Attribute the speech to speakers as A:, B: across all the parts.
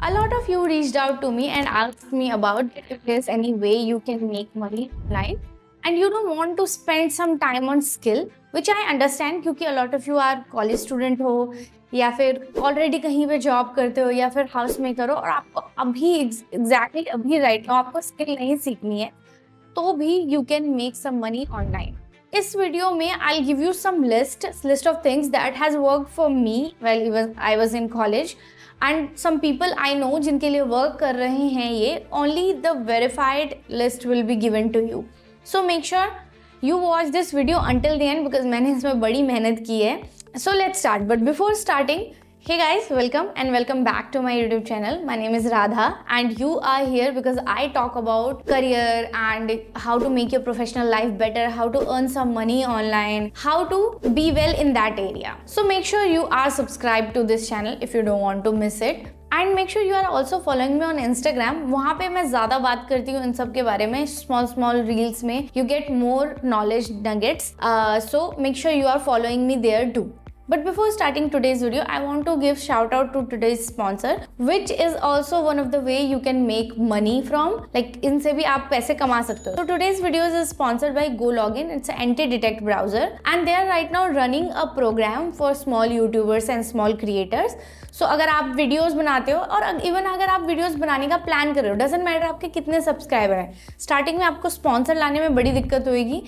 A: A lot of you reached out to me and asked me about if there's any way you can make money online and you don't want to spend some time on skill, which I understand because a lot of you are college student ho, या फिर already कहीं पे job करते हो या फिर house में करो और आपको अभी exactly अभी right now आपको skill नहीं सीखनी है तो भी you can make some money online. इस वीडियो में I give you some list list of things that has work for me well I was in college and some people I know जिनके लिए work कर रहे हैं ये only the verified list will be given to you so make sure you watch this video until the end because मैंने इसमें बड़ी मेहनत की है so let's start but before starting Hey guys, welcome and welcome back to my YouTube channel. My name is Radha and you are here because I talk about career and how to make your professional life better, how to earn some money online, how to be well in that area. So make sure you are subscribed to this channel if you don't want to miss it. And make sure you are also following me on Instagram वहाँ पे मैं ज़्यादा बात करती हूँ इन सब के बारे में स्मॉल स्मॉल रील्स में you get more knowledge nuggets so make sure you are following me there too But before starting today's video, I want to give shout out to today's sponsor, which is also one of the way you can make money from. Like इनसे भी आप पैसे कमा सकते हो. So today's video is sponsored by GoLogin. It's an anti-detect browser, and they are right now running a program for small YouTubers and small creators. So so, अगर आप videos बनाते हो और इवन अगर आप वीडियोस बनाने का प्लान कर रहे हो डजेंट मैटर आपके कितने सब्सक्राइबर हैं स्टार्टिंग में आपको स्पॉन्सर लाने में बड़ी दिक्कत होगी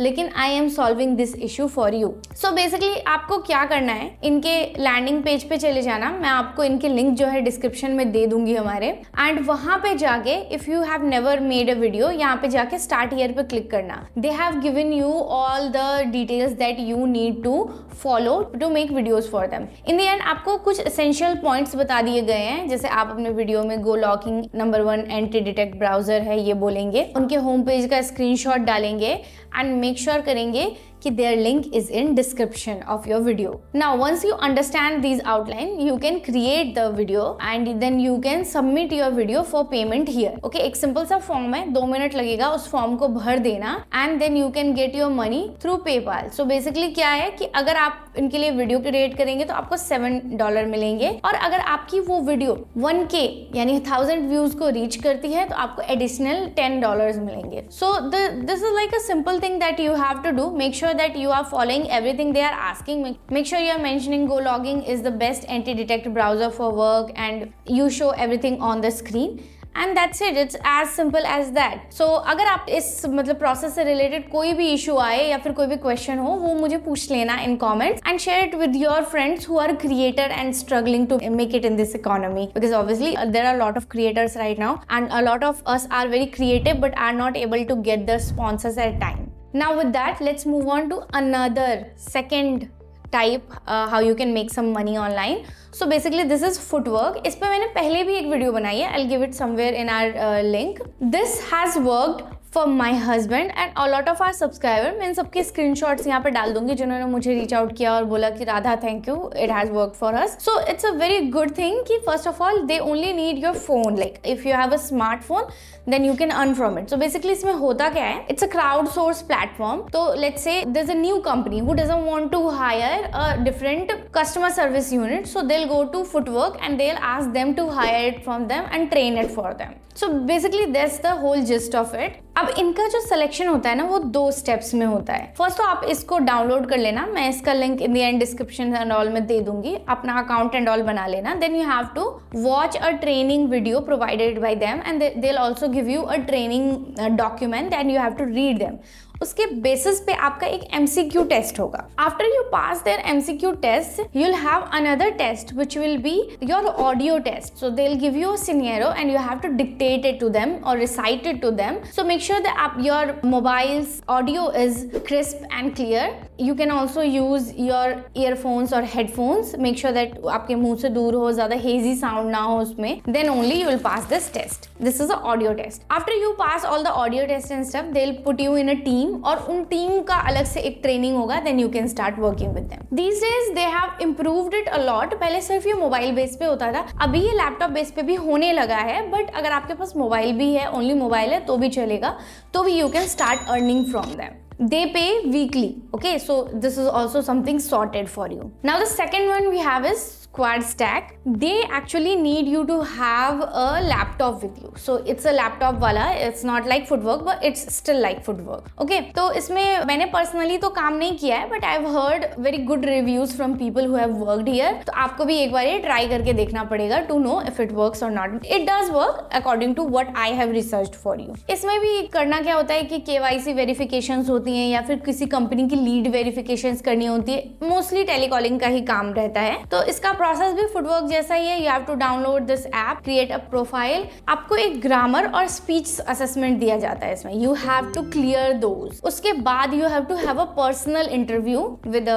A: लेकिन I am solving this issue for you so basically आपको क्या करना है इनके लैंडिंग पेज पे चले जाना मैं आपको इनके लिंक जो है डिस्क्रिप्शन में दे दूंगी हमारे एंड वहां पे जाके if you have never made a video यहाँ पे जाके स्टार्ट ईयर पे क्लिक करना they have given you all the details that you need to follow to make videos for them in the end आपको कुछ असेंशियल पॉइंट्स बता दिए गए हैं जैसे आप अपने वीडियो में GoLogin number one anti detect browser है ये बोलेंगे उनके होम पेज का स्क्रीन डालेंगे एंड मेक श्योर sure करेंगे कि their link is in description of your video now once you understand these outlines you can create the video and then you can submit your video for payment here okay एक simple सा form है दो minute लगेगा उस form को भर देना and then you can get your money through PayPal so basically क्या है कि अगर आप इनके लिए वीडियो क्रिएट करेंगे तो आपको सेवन डॉलर मिलेंगे और अगर आपकी वो वीडियो वन के यानी थाउजेंड व्यूज को रीच करती है तो आपको एडिशनल टेन डॉलर मिलेंगे so this is like a simple thing that you have to do make sure that you are following everything they are asking. Make sure you are mentioning Go Logging is the best anti-detect browser for work and you show everything on the screen. And that's it, it's as simple as that. So, अगर आप इस मतलब process related कोई भी issue आए या फिर कोई भी question हो, वो मुझे पूछ लेना in comments and share it with your friends who are creator and struggling to make it in this economy. Because obviously, uh, there are a lot of creators right now and a lot of us are very creative but are not able to get the sponsors at time now with that let's move on to another second type uh, how you can make some money online so basically this is footwork इस पर मैंने पहले video एक video बनाई है I'll give it somewhere in our uh, link this has worked for my husband and a lot of our subscriber मैं इन सबके स्क्रीन शॉट्स यहाँ पर डाल दूंगी जिन्होंने मुझे रीच आउट किया और बोला कि Radha thank you it has work for us so it's a very good thing कि first of all they only need your phone like if you have a smartphone then you can earn from it so basically इसमें होता क्या है it's a crowd source platform तो let's say there's a new company who doesn't want to hire a different customer service unit so they'll go to footwork and they ask them to hire it from them and train it for them so basically that's the whole gist of it अब इनका जो selection होता है ना वो दो steps में होता है फर्स्ट तो आप इसको डाउनलोड कर लेना मैं इसका link in the end description and all में दे दूंगी अपना अकाउंट एंड ऑल बना लेना then you have to watch a training video provided by them and they also give you a training document and you have to read them उसके basis पे आपका एक एमसीक्यू टेस्ट होगा after you pass their MCQ test you have another test which will be your audio test so they give you scenario and you have to dictate it to them or recite to them so make sure that आप your mobile's audio is crisp and clear you can also use your earphones or headphones make sure that आपके मुंह से दूर हो ज़्यादा hazy sound ना हो उसमें then only you will pass this test this is audio test after you pass all the audio test and step they put you in a team और उन टीम का अलग से एक ट्रेनिंग होगा then you can start working with these days they have improved it a lot पहले सिर्फ ये मोबाइल बेस पे होता था अभी ये लैपटॉप बेस पे भी होने लगा है बट अगर आपके पास मोबाइल भी है ओनली मोबाइल है तो भी चलेगा तो भी you can start earning from them they pay weekly okay so this is also something sorted for you now the second one we have is quad stack they actually need you to have a laptop with you so it's a laptop wala it's not like footwork but it's still like footwork okay तो इसमें मैंने personally तो काम नहीं किया है but I have heard very good reviews from people who have worked here तो आपको भी एक बार ये ट्राई करके देखना पड़ेगा to know if it works or not it does work according to what I have research for you इसमें भी करना क्या होता है कि केवाईसी वेरिफिकेशन होती हैं या फिर किसी कंपनी की लीड वेरिफिकेशन करनी होती है मोस्टली टेलीकॉलिंग का ही काम रहता है तो इसका प्रोसेस भी फुटवर्क जैसा ही है you have to download this app create a profile आपको एक ग्रामर और स्पीच असेसमेंट दिया जाता है इसमें you have to clear those उसके बाद you have to have a personal interview with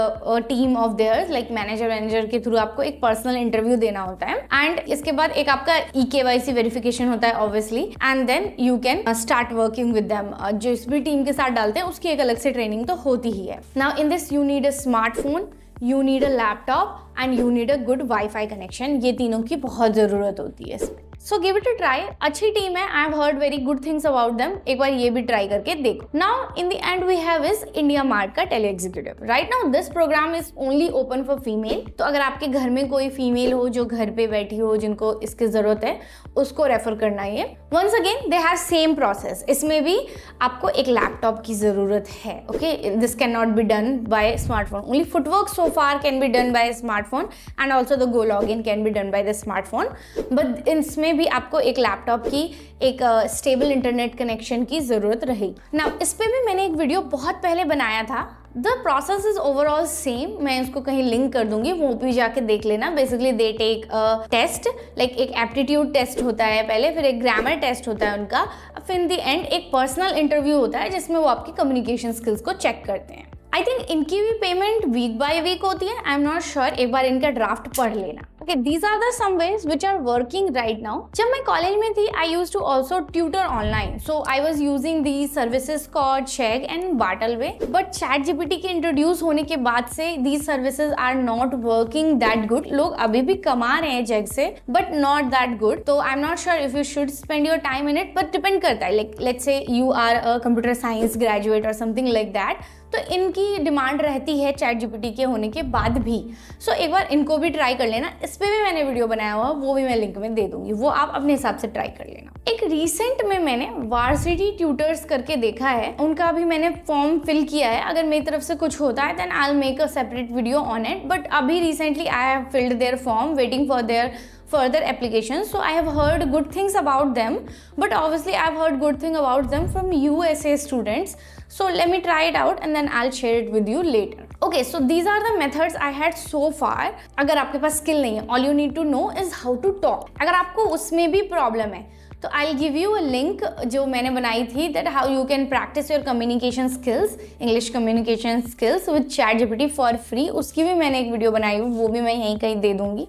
A: team of their like manager manager के थ्रू आपको एक पर्सनल इंटरव्यू देना होता है एंड इसके बाद एक आपका ई के वाई सी वेरिफिकेशन होता है obviously and then you can start working with them जिस भी टीम के साथ डालते हैं उसकी एक अलग से ट्रेनिंग तो होती ही है now in this you need a smartphone you need a laptop and you need a good wifi connection ये तीनों की बहुत ज़रूरत होती है इसमें so give it a try अच्छी टीम है I have heard very good things about them एक बार ये भी ट्राई करके देखो now in the end we have is India mart का tele executive right now this program is only open for female तो अगर आपके घर में कोई फीमेल हो जो घर पे बैठी हो जिनको इसकी ज़रूरत है उसको रेफर करना है once again they have same process इसमें भी आपको एक लैपटॉप की ज़रूरत है okay this can not be done by smartphone only footwork so far can be done by smartphone and also the go log in can be done by the smartphone but इसमें भी आपको एक laptop की एक stable internet connection की ज़रूरत रहेगी ना इस पर भी मैंने एक वीडियो बहुत पहले बनाया था the process is overall same मैं उसको कहीं लिंक कर दूंगी वो भी जाके देख लेना basically they take test like एक एप्टीट्यूड टेस्ट होता है पहले फिर एक ग्रामर टेस्ट होता है उनका फिर इन द एंड एक पर्सनल इंटरव्यू होता है जिसमें वो आपकी कम्युनिकेशन स्किल्स को चेक करते हैं आई थिंक इनकी भी पेमेंट वीक बाय वीक होती है आई एम नॉट श्योर एक बार इनका ड्राफ्ट पढ़ लेना okay these are the some ways which are working right now जब मैं कॉलेज में थी I use to also tutor online so I was using the services cod Chegg and Bartleby but chat GPT के introduce होने के बाद से these services are not working that good लोग अभी भी कमा रहे हैं जेग से बट नॉट दैट गुड तो I am not sure if you should spend your time in it but depend करता है like let say you are a computer science graduate और समथिंग लाइक दैट तो इनकी डिमांड रहती है chat GPT के होने के बाद भी सो so, एक बार इनको भी ट्राई कर लेना इस पर भी मैंने वीडियो बनाया हुआ वो भी मैं लिंक में दे दूंगी वो आप अपने हिसाब से ट्राई कर लेना एक रिसेंट में मैंने वार्सिटी ट्यूटर्स करके देखा है उनका भी मैंने फॉर्म फिल किया है अगर मेरी तरफ से कुछ होता है then I I make a separate video on it but अभी recently I have filled their form waiting for their further application so I have heard good things about them but obviously I have heard good thing about them from U S A students so let me try it out and then I share it with you later okay so these are the methods I had so far अगर आपके पास skill नहीं है all you need to know is how to talk अगर आपको उसमें भी problem है तो I give you a link जो मैंने बनाई थी that how you can practice your communication skills English communication skills with chat GPT for free उसकी भी मैंने एक वीडियो बनाई वो भी मैं यहीं कहीं दे दूंगी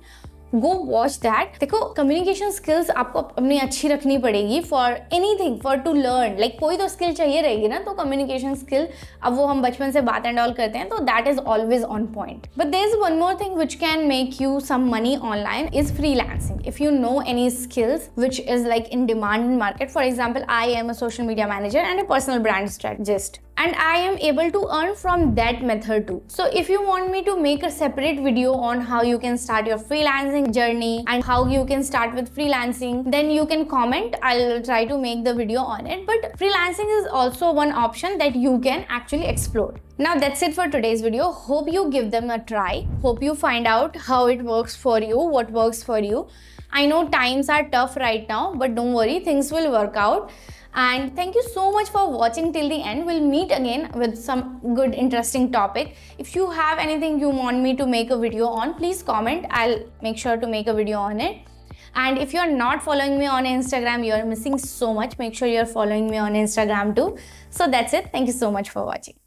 A: गो वॉच दैट देखो कम्युनिकेशन स्किल्स आपको अपनी अच्छी रखनी पड़ेगी for any thing for to learn like कोई तो स्किल चाहिए रहेगी ना तो कम्युनिकेशन स्किल अब वो हम बचपन से बात एंड ऑल करते हैं तो that is always on point but there is one more thing which can make you some money online is freelancing if you know any skills which is like in demand in market for example I am a social media manager and a personal brand strategist and I am able to earn from that method too. So if you want me to make a separate video on how you can start your freelancing journey and how you can start with freelancing, then you can comment. I'll try to make the video on it. But freelancing is also one option that you can actually explore. Now that's it for today's video. Hope you give them a try. Hope you find out how it works for you, what works for you. I know times are tough right now, but don't worry, things will work out and thank you so much for watching till the end we'll meet again with some good interesting topic if you have anything you want me to make a video on please comment i'll make sure to make a video on it and if you're not following me on instagram you're missing so much make sure you're following me on instagram too so that's it thank you so much for watching